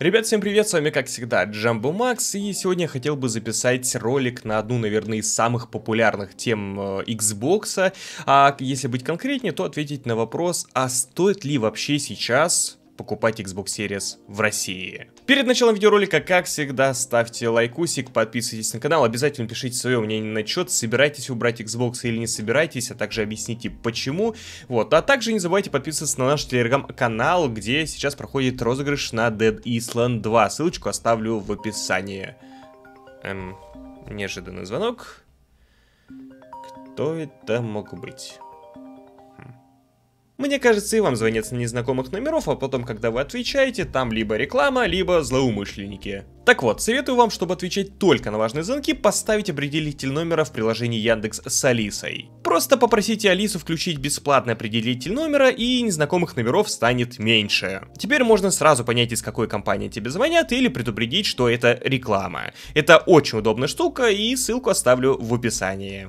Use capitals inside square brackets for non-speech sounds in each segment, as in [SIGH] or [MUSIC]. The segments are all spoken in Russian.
Ребят, всем привет, с вами как всегда Джамбо Макс, и сегодня я хотел бы записать ролик на одну, наверное, из самых популярных тем э, Xbox, а если быть конкретнее, то ответить на вопрос, а стоит ли вообще сейчас покупать Xbox Series в России. Перед началом видеоролика, как всегда, ставьте лайкусик, подписывайтесь на канал, обязательно пишите свое мнение на счет, собираетесь убрать Xbox или не собираетесь, а также объясните почему. Вот, а также не забывайте подписываться на наш телеграм-канал, где сейчас проходит розыгрыш на Dead Island 2. Ссылочку оставлю в описании. Эм, неожиданный звонок. Кто это мог быть? Мне кажется, и вам звонят с незнакомых номеров, а потом, когда вы отвечаете, там либо реклама, либо злоумышленники. Так вот, советую вам, чтобы отвечать только на важные звонки, поставить определитель номера в приложении Яндекс с Алисой. Просто попросите Алису включить бесплатный определитель номера, и незнакомых номеров станет меньше. Теперь можно сразу понять, из какой компании тебе звонят, или предупредить, что это реклама. Это очень удобная штука, и ссылку оставлю в описании.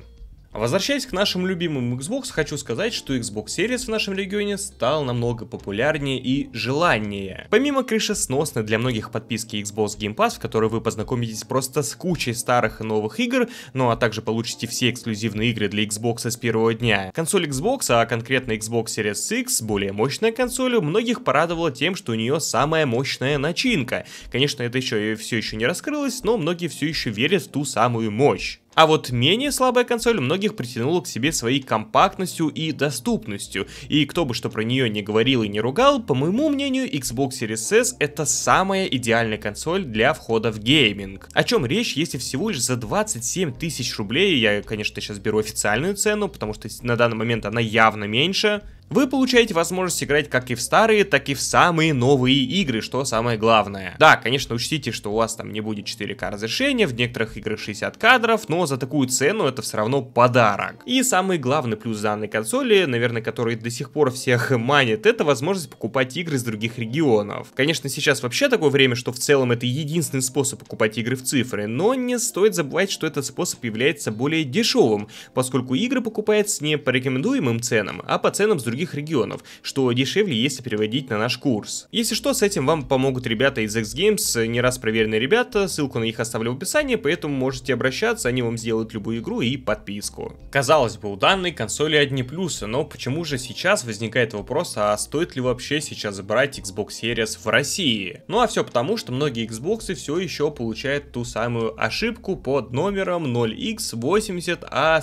Возвращаясь к нашим любимым Xbox, хочу сказать, что Xbox Series в нашем регионе стал намного популярнее и желаннее. Помимо крышесносной для многих подписки Xbox Game Pass, в которой вы познакомитесь просто с кучей старых и новых игр, ну а также получите все эксклюзивные игры для Xbox с первого дня, консоль Xbox, а конкретно Xbox Series X, более мощная консоль, у многих порадовала тем, что у нее самая мощная начинка. Конечно, это еще все еще не раскрылось, но многие все еще верят в ту самую мощь. А вот менее слабая консоль многих притянула к себе своей компактностью и доступностью, и кто бы что про нее не говорил и не ругал, по моему мнению, Xbox Series S это самая идеальная консоль для входа в гейминг. О чем речь, если всего лишь за 27 тысяч рублей, я, конечно, сейчас беру официальную цену, потому что на данный момент она явно меньше, вы получаете возможность играть как и в старые, так и в самые новые игры, что самое главное. Да, конечно, учтите, что у вас там не будет 4К разрешения, в некоторых играх 60 кадров, но за такую цену это все равно подарок. И самый главный плюс данной консоли, наверное, который до сих пор всех [LAUGHS] манит, это возможность покупать игры из других регионов. Конечно, сейчас вообще такое время, что в целом это единственный способ покупать игры в цифры, но не стоит забывать, что этот способ является более дешевым, поскольку игры покупаются не по рекомендуемым ценам, а по ценам с других регионов, что дешевле, если переводить на наш курс. Если что, с этим вам помогут ребята из X Games, не раз проверенные ребята, ссылку на них оставлю в описании, поэтому можете обращаться, они вам сделают любую игру и подписку. Казалось бы, у данной консоли одни плюсы, но почему же сейчас возникает вопрос, а стоит ли вообще сейчас забрать Xbox Series в России? Ну а все потому, что многие Xbox все еще получают ту самую ошибку под номером 0x80A4401, а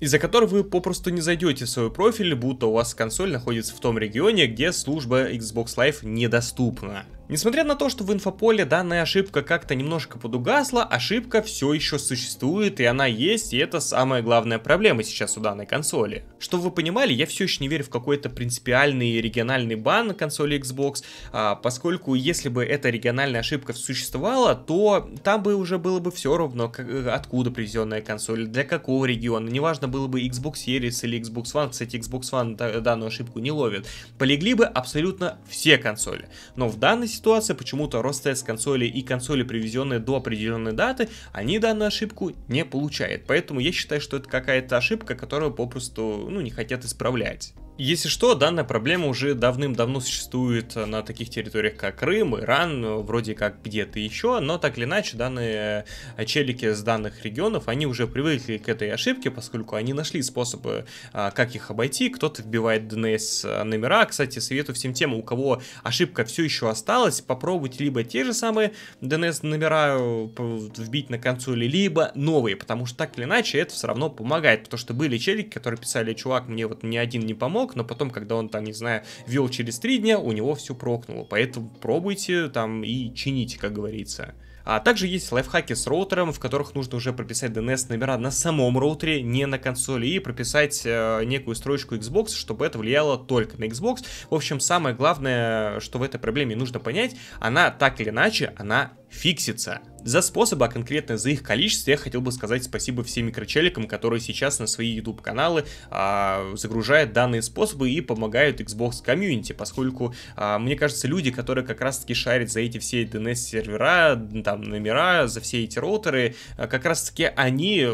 из-за которой вы попросту не зайдете в свой свой профиль, будто у вас консоль находится в том регионе, где служба Xbox Live недоступна. Несмотря на то, что в инфополе данная ошибка как-то немножко подугасла, ошибка все еще существует и она есть, и это самая главная проблема сейчас у данной консоли. Чтобы вы понимали, я все еще не верю в какой-то принципиальный региональный бан на консоли Xbox, а, поскольку если бы эта региональная ошибка существовала, то там бы уже было бы все равно, э, откуда привезенная консоль, для какого региона, неважно было бы Xbox Series или Xbox One, кстати, Xbox One данную ошибку не ловит, полегли бы абсолютно все консоли. Но в данной ситуации ситуация, почему-то Ростест консоли и консоли, привезенные до определенной даты, они данную ошибку не получают. Поэтому я считаю, что это какая-то ошибка, которую попросту ну, не хотят исправлять. Если что, данная проблема уже давным-давно существует на таких территориях, как Крым, Иран, вроде как где-то еще, но так или иначе данные э, челики с данных регионов, они уже привыкли к этой ошибке, поскольку они нашли способы, э, как их обойти. Кто-то вбивает DNS э, номера. Кстати, советую всем тем, у кого ошибка все еще осталась, попробовать либо те же самые DNS номера вбить на консоли, либо новые, потому что так или иначе это все равно помогает, потому что были челики, которые писали, чувак, мне вот ни один не помог, мог, но потом, когда он там, не знаю, вел через три дня, у него все прокнуло. Поэтому пробуйте там и чините, как говорится. А также есть лайфхаки с роутером, в которых нужно уже прописать DNS номера на самом роутере, не на консоли, и прописать э, некую строчку Xbox, чтобы это влияло только на Xbox. В общем, самое главное, что в этой проблеме нужно понять, она так или иначе, она фиксится. За способы, а конкретно за их количество, я хотел бы сказать спасибо всем микрочеликам, которые сейчас на свои YouTube каналы а, загружают данные способы и помогают Xbox Community, поскольку, а, мне кажется, люди, которые как раз-таки шарят за эти все DNS-сервера, там, номера, за все эти роутеры, а, как раз-таки они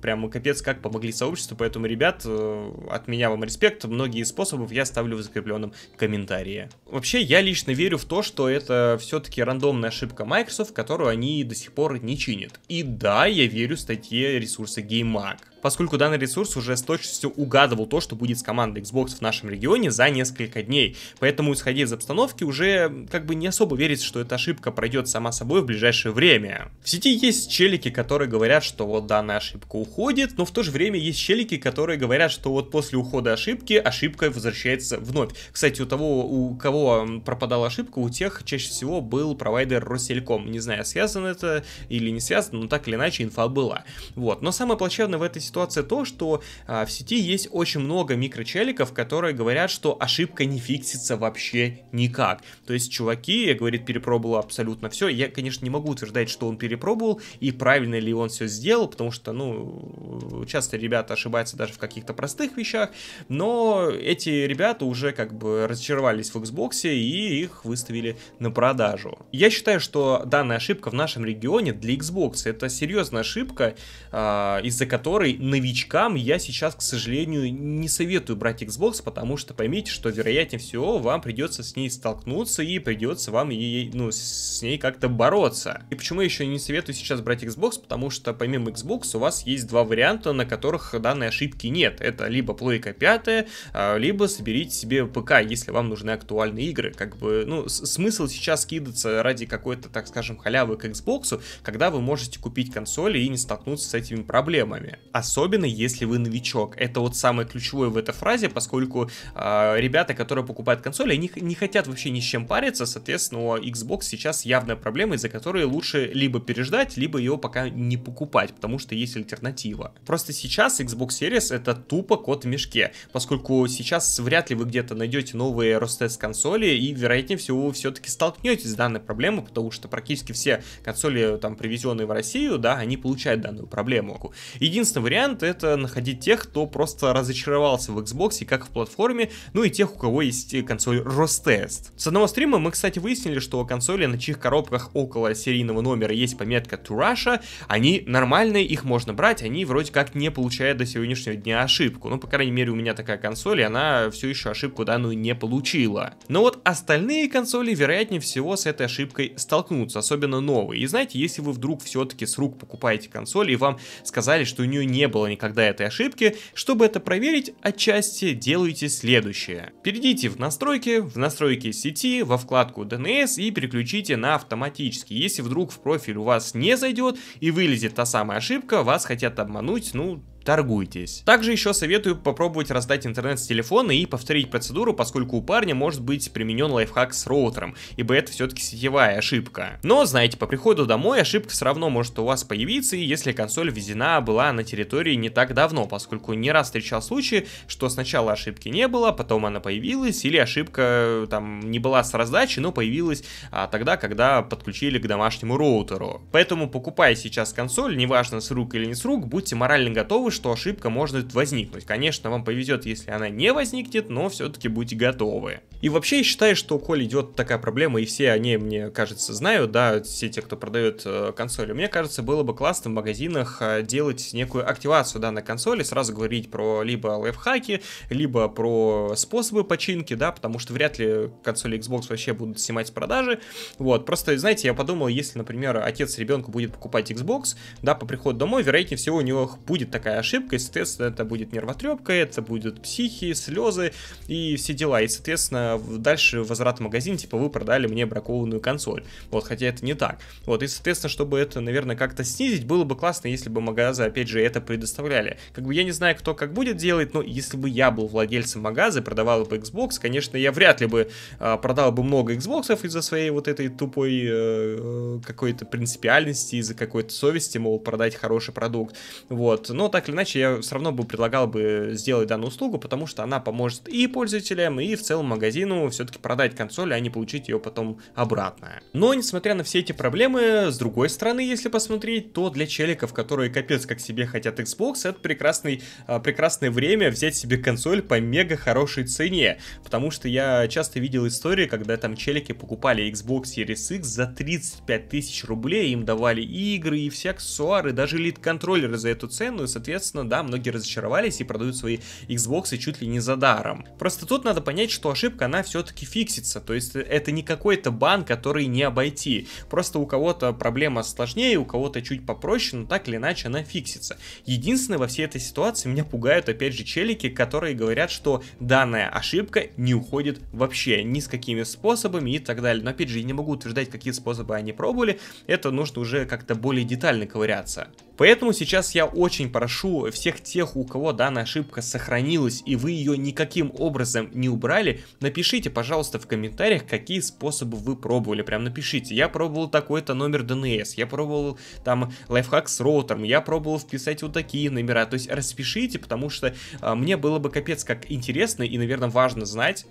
прямо капец как помогли сообществу, поэтому, ребят, э, от меня вам респект, многие способы я ставлю в закрепленном комментарии. Вообще, я лично верю в то, что это все-таки рандомная ошибка ошибка Microsoft, которую они до сих пор не чинят. И да, я верю статье ресурса GameMag, поскольку данный ресурс уже с точностью угадывал то, что будет с командой Xbox в нашем регионе за несколько дней. Поэтому, исходя из обстановки, уже как бы не особо верится, что эта ошибка пройдет сама собой в ближайшее время. В сети есть челики, которые говорят, что вот данная ошибка уходит, но в то же время есть челики, которые говорят, что вот после ухода ошибки ошибка возвращается вновь. Кстати, у того, у кого пропадала ошибка, у тех чаще всего был провайдер РосТельком, Не знаю, связано это или не связано, но так или иначе инфа была. Вот. Но самое плачевное в этой ситуации ситуация то, что а, в сети есть очень много микрочеликов, которые говорят, что ошибка не фиксится вообще никак. То есть чуваки, я, говорит, перепробовал абсолютно все. Я, конечно, не могу утверждать, что он перепробовал и правильно ли он все сделал, потому что, ну, часто ребята ошибаются даже в каких-то простых вещах, но эти ребята уже как бы разочаровались в Xbox и их выставили на продажу. Я считаю, что данная ошибка в нашем регионе для Xbox это серьезная ошибка, а, из-за которой новичкам я сейчас, к сожалению, не советую брать Xbox, потому что поймите, что вероятнее всего вам придется с ней столкнуться и придется вам ей, ну, с ней как-то бороться. И почему я еще не советую сейчас брать Xbox? Потому что помимо Xbox у вас есть два варианта, на которых данной ошибки нет. Это либо плойка 5, а, либо соберите себе ПК, если вам нужны актуальные игры. Как бы, ну, смысл сейчас кидаться ради какой-то, так скажем, халявы к Xbox, когда вы можете купить консоль и не столкнуться с этими проблемами. Особенно а особенно если вы новичок. Это вот самое ключевое в этой фразе, поскольку э, ребята, которые покупают консоли, они не хотят вообще ни с чем париться, соответственно, у Xbox сейчас явная проблема, из-за которой лучше либо переждать, либо ее пока не покупать, потому что есть альтернатива. Просто сейчас Xbox Series это тупо кот в мешке, поскольку сейчас вряд ли вы где-то найдете новые Rostes консоли и вероятнее всего вы все-таки столкнетесь с данной проблемой, потому что практически все консоли там привезенные в Россию, да, они получают данную проблему. Единственный вариант вариант это находить тех, кто просто разочаровался в Xbox и как в платформе, ну и тех, у кого есть э, консоль Ростест. С одного стрима мы, кстати, выяснили, что консоли, на чьих коробках около серийного номера есть пометка To Russia, они нормальные, их можно брать, они вроде как не получают до сегодняшнего дня ошибку. Ну, по крайней мере, у меня такая консоль, и она все еще ошибку данную не получила. Но вот остальные консоли, вероятнее всего, с этой ошибкой столкнутся, особенно новые. И знаете, если вы вдруг все-таки с рук покупаете консоль, и вам сказали, что у нее не не было никогда этой ошибки, чтобы это проверить, отчасти делайте следующее. Перейдите в настройки, в настройки сети, во вкладку DNS и переключите на автоматический. Если вдруг в профиль у вас не зайдет и вылезет та самая ошибка, вас хотят обмануть, ну торгуйтесь. Также еще советую попробовать раздать интернет с телефона и повторить процедуру, поскольку у парня может быть применен лайфхак с роутером, ибо это все-таки сетевая ошибка. Но, знаете, по приходу домой ошибка все равно может у вас появиться, если консоль везена была на территории не так давно, поскольку не раз встречал случаи, что сначала ошибки не было, потом она появилась, или ошибка э, там не была с раздачи, но появилась а, тогда, когда подключили к домашнему роутеру. Поэтому покупая сейчас консоль, неважно с рук или не с рук, будьте морально готовы, что ошибка может возникнуть. Конечно, вам повезет, если она не возникнет, но все-таки будьте готовы. И вообще, я считаю, что коль идет такая проблема, и все они, мне кажется, знают, да, все те, кто продает э, консоли, мне кажется, было бы классно в магазинах э, делать некую активацию данной консоли, сразу говорить про либо лайфхаки, либо про способы починки, да, потому что вряд ли консоли Xbox вообще будут снимать с продажи. Вот, просто, знаете, я подумал, если, например, отец ребенку будет покупать Xbox, да, по приходу домой, вероятнее всего у него будет такая ошибка, и, соответственно, это будет нервотрепка, это будут психи, слезы и все дела. И, соответственно, дальше возврат в магазин, типа, вы продали мне бракованную консоль. Вот, хотя это не так. Вот, и, соответственно, чтобы это, наверное, как-то снизить, было бы классно, если бы магазы, опять же, это предоставляли. Как бы я не знаю, кто как будет делать, но если бы я был владельцем магаза и продавал бы Xbox, конечно, я вряд ли бы а, продал бы много Xbox из-за своей вот этой тупой э, э какой-то принципиальности, из-за какой-то совести, мол, продать хороший продукт. Вот, но так или иначе, я все равно бы предлагал бы сделать данную услугу, потому что она поможет и пользователям, и в целом магазину все-таки продать консоль, а не получить ее потом обратно. Но, несмотря на все эти проблемы, с другой стороны, если посмотреть, то для челиков, которые капец как себе хотят Xbox, это прекрасный, а, прекрасное время взять себе консоль по мега хорошей цене, потому что я часто видел истории, когда там челики покупали Xbox Series X за 35 тысяч рублей, им давали и игры и все аксессуары, даже лид-контроллеры за эту цену, и, соответственно, соответственно, да, многие разочаровались и продают свои Xbox чуть ли не за даром. Просто тут надо понять, что ошибка, она все-таки фиксится, то есть э, это не какой-то бан, который не обойти. Просто у кого-то проблема сложнее, у кого-то чуть попроще, но так или иначе она фиксится. Единственное, во всей этой ситуации меня пугают, опять же, челики, которые говорят, что данная ошибка не уходит вообще, ни с какими способами и так далее. Но, опять же, я не могу утверждать, какие способы они пробовали, это нужно уже как-то более детально ковыряться. Поэтому сейчас я очень прошу всю, всех тех, у кого данная ошибка сохранилась и вы ее никаким образом не убрали, напишите, пожалуйста, в комментариях, какие способы вы пробовали. Прям напишите, я пробовал такой-то номер DNS, я пробовал там лайфхак с роутером, я пробовал вписать вот такие номера. То есть распишите, потому что а, мне было бы капец как интересно и, наверное, важно знать,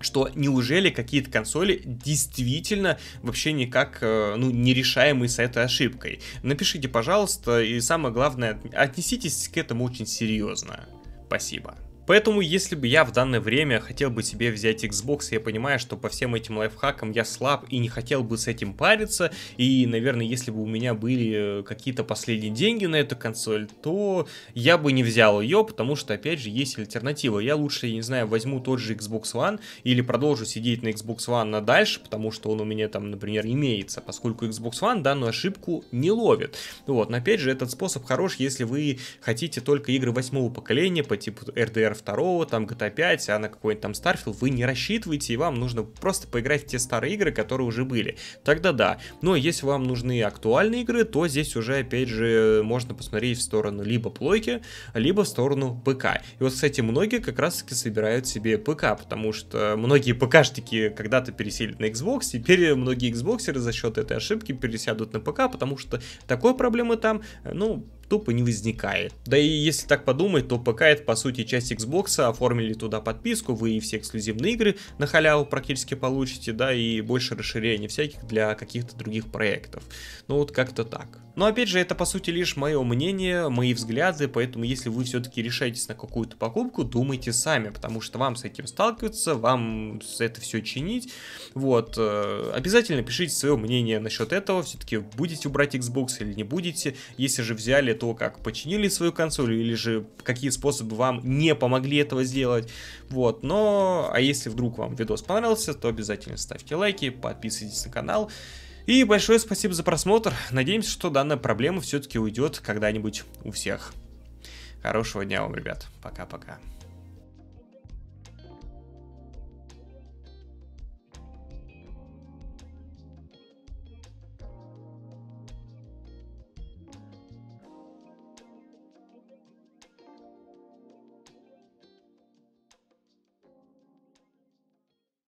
что неужели какие-то консоли действительно вообще никак э, ну, не нерешаемы с этой ошибкой. Напишите, пожалуйста, и самое главное, отнеситесь к этому очень серьезно. Спасибо. Поэтому, если бы я в данное время хотел бы себе взять Xbox, я понимаю, что по всем этим лайфхакам я слаб и не хотел бы с этим париться. И, наверное, если бы у меня были э, какие-то последние деньги на эту консоль, то я бы не взял ее, потому что, опять же, есть альтернатива. Я лучше, я не знаю, возьму тот же Xbox One или продолжу сидеть на Xbox One на дальше, потому что он у меня там, например, имеется, поскольку Xbox One данную ошибку не ловит. Вот, но опять же, этот способ хорош, если вы хотите только игры восьмого поколения по типу RDR 2, там GTA 5, а на какой-нибудь там Starfield вы не рассчитываете, и вам нужно просто поиграть в те старые игры, которые уже были. Тогда да. Но если вам нужны актуальные игры, то здесь уже, опять же, можно посмотреть в сторону либо плойки, либо в сторону ПК. И вот, кстати, многие как раз-таки собирают себе ПК, потому что многие ПКшники когда-то пересели на Xbox, теперь многие Xboxеры за счет этой ошибки пересядут на ПК, потому что такой проблемы там, ну, тупо не возникает. Да и если так подумать, то ПК это по сути часть Xbox, оформили туда подписку, вы и все эксклюзивные игры на халяву практически получите, да, и больше расширений всяких для каких-то других проектов. Ну вот как-то так. Но опять же, это по сути лишь мое мнение, мои взгляды, поэтому если вы все-таки решаетесь на какую-то покупку, думайте сами, потому что вам с этим сталкиваться, вам это все чинить. Вот, э, обязательно пишите свое мнение насчет этого, все-таки будете убрать Xbox или не будете. Если же взяли, того, как починили свою консоль, или же какие способы вам не помогли этого сделать. Вот, но, а если вдруг вам видос понравился, то обязательно ставьте лайки, подписывайтесь на канал. И большое спасибо за просмотр. Надеемся, что данная проблема все-таки уйдет когда-нибудь у всех. Хорошего дня вам, ребят. Пока-пока.